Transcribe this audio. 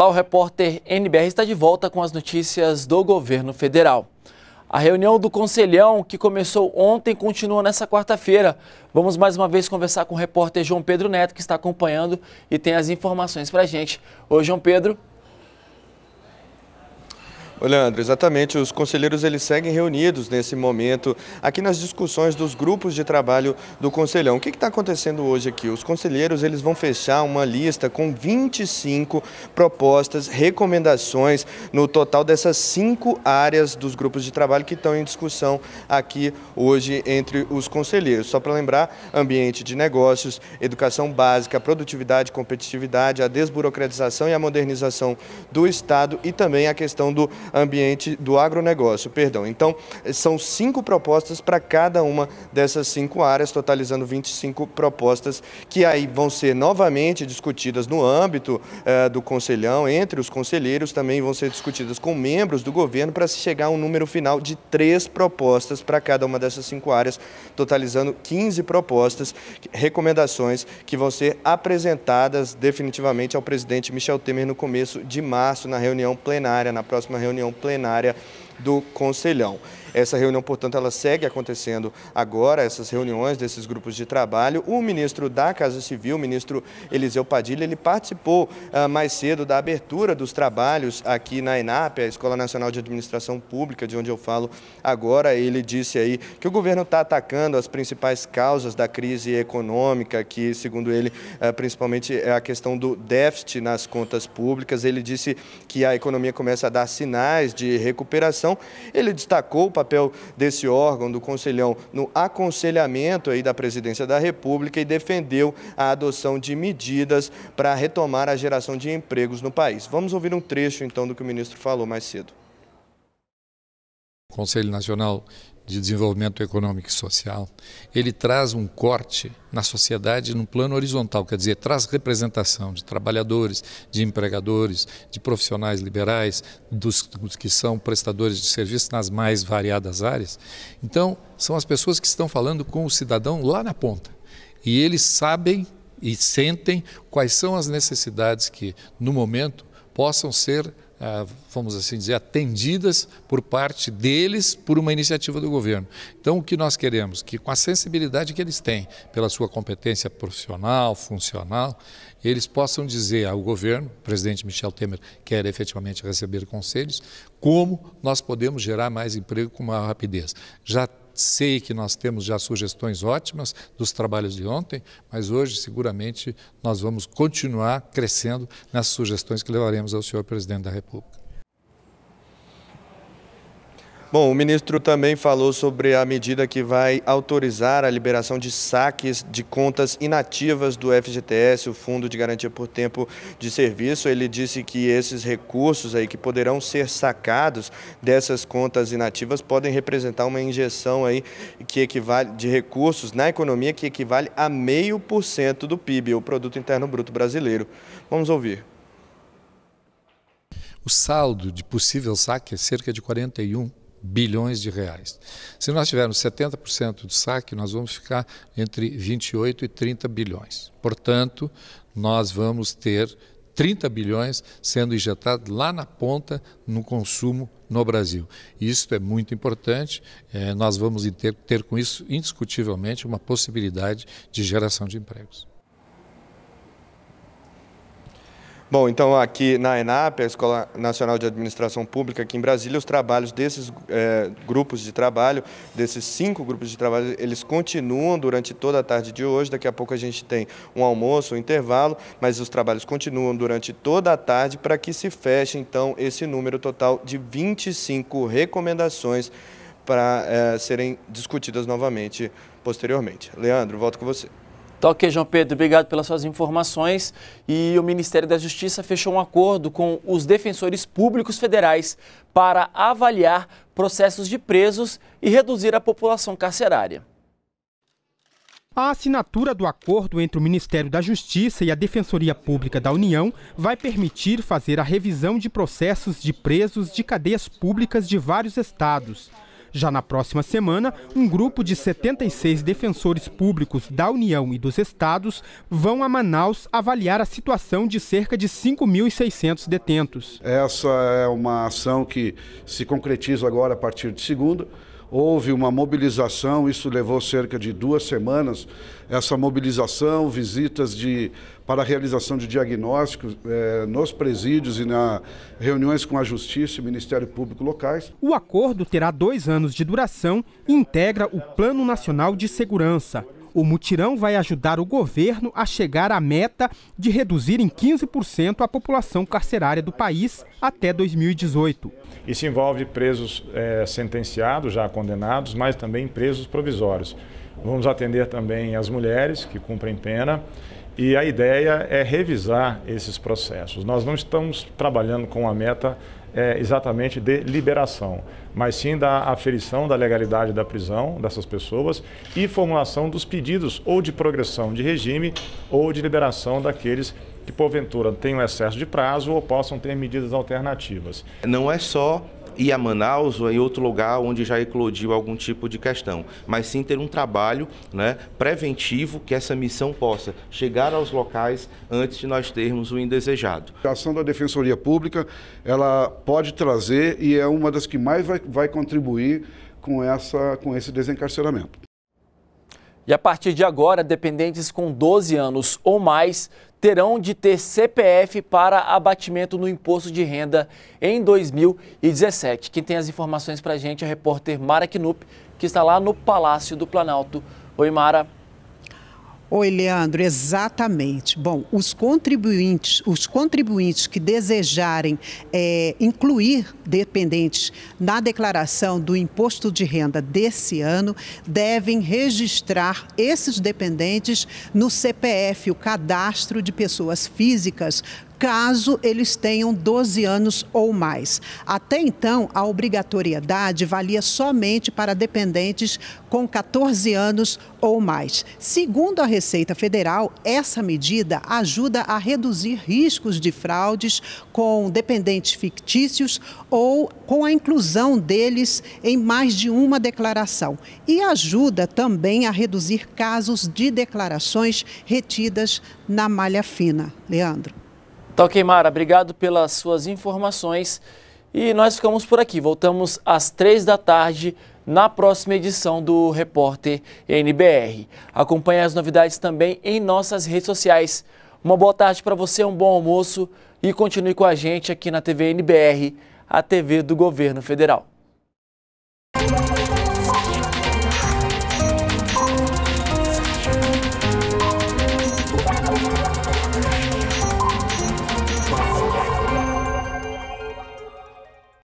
Olá, o repórter NBR está de volta com as notícias do governo federal. A reunião do Conselhão, que começou ontem, continua nessa quarta-feira. Vamos mais uma vez conversar com o repórter João Pedro Neto, que está acompanhando e tem as informações para a gente. Oi, João Pedro. Leandro, exatamente. Os conselheiros eles seguem reunidos nesse momento aqui nas discussões dos grupos de trabalho do Conselhão. O que está acontecendo hoje aqui? Os conselheiros eles vão fechar uma lista com 25 propostas, recomendações no total dessas cinco áreas dos grupos de trabalho que estão em discussão aqui hoje entre os conselheiros. Só para lembrar, ambiente de negócios, educação básica, produtividade, competitividade, a desburocratização e a modernização do Estado e também a questão do ambiente do agronegócio, perdão. Então, são cinco propostas para cada uma dessas cinco áreas, totalizando 25 propostas que aí vão ser novamente discutidas no âmbito eh, do conselhão, entre os conselheiros, também vão ser discutidas com membros do governo para se chegar a um número final de três propostas para cada uma dessas cinco áreas, totalizando 15 propostas, recomendações que vão ser apresentadas definitivamente ao presidente Michel Temer no começo de março, na reunião plenária, na próxima reunião reunião plenária do Conselhão. Essa reunião, portanto, ela segue acontecendo agora, essas reuniões desses grupos de trabalho. O ministro da Casa Civil, o ministro Eliseu Padilha, ele participou ah, mais cedo da abertura dos trabalhos aqui na ENAP, a Escola Nacional de Administração Pública, de onde eu falo agora. Ele disse aí que o governo está atacando as principais causas da crise econômica, que, segundo ele, ah, principalmente é a questão do déficit nas contas públicas. Ele disse que a economia começa a dar sinais de recuperação. Ele destacou papel desse órgão, do Conselhão, no aconselhamento aí da Presidência da República e defendeu a adoção de medidas para retomar a geração de empregos no país. Vamos ouvir um trecho, então, do que o ministro falou mais cedo. Conselho Nacional de Desenvolvimento Econômico e Social, ele traz um corte na sociedade num plano horizontal, quer dizer, traz representação de trabalhadores, de empregadores, de profissionais liberais, dos, dos que são prestadores de serviços nas mais variadas áreas. Então, são as pessoas que estão falando com o cidadão lá na ponta. E eles sabem e sentem quais são as necessidades que, no momento, possam ser ah, vamos assim dizer, atendidas por parte deles por uma iniciativa do governo. Então, o que nós queremos? Que com a sensibilidade que eles têm pela sua competência profissional, funcional, eles possam dizer ao governo, o presidente Michel Temer quer efetivamente receber conselhos, como nós podemos gerar mais emprego com maior rapidez. Já Sei que nós temos já sugestões ótimas dos trabalhos de ontem, mas hoje seguramente nós vamos continuar crescendo nas sugestões que levaremos ao senhor presidente da República. Bom, o ministro também falou sobre a medida que vai autorizar a liberação de saques de contas inativas do FGTS, o Fundo de Garantia por Tempo de Serviço. Ele disse que esses recursos aí que poderão ser sacados dessas contas inativas podem representar uma injeção aí que equivale de recursos na economia que equivale a meio por cento do PIB, o produto interno bruto brasileiro. Vamos ouvir. O saldo de possível saque é cerca de 41 bilhões de reais. Se nós tivermos 70% de saque, nós vamos ficar entre 28 e 30 bilhões. Portanto, nós vamos ter 30 bilhões sendo injetados lá na ponta no consumo no Brasil. Isso é muito importante. É, nós vamos ter, ter com isso, indiscutivelmente, uma possibilidade de geração de empregos. Bom, então aqui na ENAP, a Escola Nacional de Administração Pública, aqui em Brasília, os trabalhos desses é, grupos de trabalho, desses cinco grupos de trabalho, eles continuam durante toda a tarde de hoje. Daqui a pouco a gente tem um almoço, um intervalo, mas os trabalhos continuam durante toda a tarde para que se feche, então, esse número total de 25 recomendações para é, serem discutidas novamente posteriormente. Leandro, volto com você. Tá ok, João Pedro, obrigado pelas suas informações. E o Ministério da Justiça fechou um acordo com os defensores públicos federais para avaliar processos de presos e reduzir a população carcerária. A assinatura do acordo entre o Ministério da Justiça e a Defensoria Pública da União vai permitir fazer a revisão de processos de presos de cadeias públicas de vários estados. Já na próxima semana, um grupo de 76 defensores públicos da União e dos estados vão a Manaus avaliar a situação de cerca de 5.600 detentos. Essa é uma ação que se concretiza agora a partir de segunda houve uma mobilização, isso levou cerca de duas semanas, essa mobilização, visitas de, para a realização de diagnósticos eh, nos presídios e na reuniões com a Justiça e Ministério Público locais. O acordo terá dois anos de duração e integra o Plano Nacional de Segurança. O mutirão vai ajudar o governo a chegar à meta de reduzir em 15% a população carcerária do país até 2018. Isso envolve presos é, sentenciados, já condenados, mas também presos provisórios. Vamos atender também as mulheres que cumprem pena e a ideia é revisar esses processos. Nós não estamos trabalhando com a meta é, exatamente de liberação, mas sim da aferição da legalidade da prisão dessas pessoas e formulação dos pedidos ou de progressão de regime ou de liberação daqueles que porventura tenham excesso de prazo ou possam ter medidas alternativas. Não é só ir a Manaus ou em outro lugar onde já eclodiu algum tipo de questão, mas sim ter um trabalho né, preventivo que essa missão possa chegar aos locais antes de nós termos o indesejado. A ação da Defensoria Pública, ela pode trazer e é uma das que mais vai, vai contribuir com, essa, com esse desencarceramento. E a partir de agora, dependentes com 12 anos ou mais terão de ter CPF para abatimento no imposto de renda em 2017. Quem tem as informações para a gente é a repórter Mara Knup, que está lá no Palácio do Planalto. Oi, Mara. Oi, Leandro, exatamente. Bom, os contribuintes, os contribuintes que desejarem é, incluir dependentes na declaração do imposto de renda desse ano devem registrar esses dependentes no CPF, o cadastro de pessoas físicas caso eles tenham 12 anos ou mais. Até então, a obrigatoriedade valia somente para dependentes com 14 anos ou mais. Segundo a Receita Federal, essa medida ajuda a reduzir riscos de fraudes com dependentes fictícios ou com a inclusão deles em mais de uma declaração e ajuda também a reduzir casos de declarações retidas na malha fina. Leandro. Tá então, ok, Mara. Obrigado pelas suas informações. E nós ficamos por aqui. Voltamos às três da tarde na próxima edição do Repórter NBR. Acompanhe as novidades também em nossas redes sociais. Uma boa tarde para você, um bom almoço e continue com a gente aqui na TV NBR, a TV do Governo Federal.